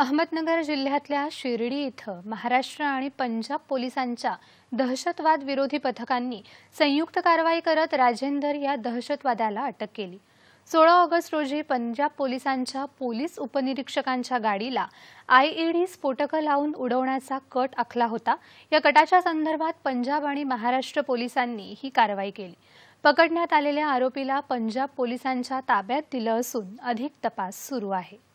अहमदनगर जिल्ह्यातल्या शिर्डी इथं महाराष्ट्र आणि पंजाब पोलिसांच्या दहशतवाद विरोधी पथकांनी संयुक्त कारवाई करत राजेंदर या दहशतवाद्याला अटक केली सोळा ऑगस्ट रोजी पंजाब पोलिसांच्या पोलीस उपनिरीक्षकांच्या गाडीला आयईडी स्फोटकं लावून उडवण्याचा कट आखला होता या कटाच्या संदर्भात पंजाब आणि महाराष्ट्र पोलिसांनी ही कारवाई केली पकडण्यात आलेल्या आरोपीला पंजाब पोलिसांच्या ताब्यात दिलं असून अधिक तपास सुरू आहे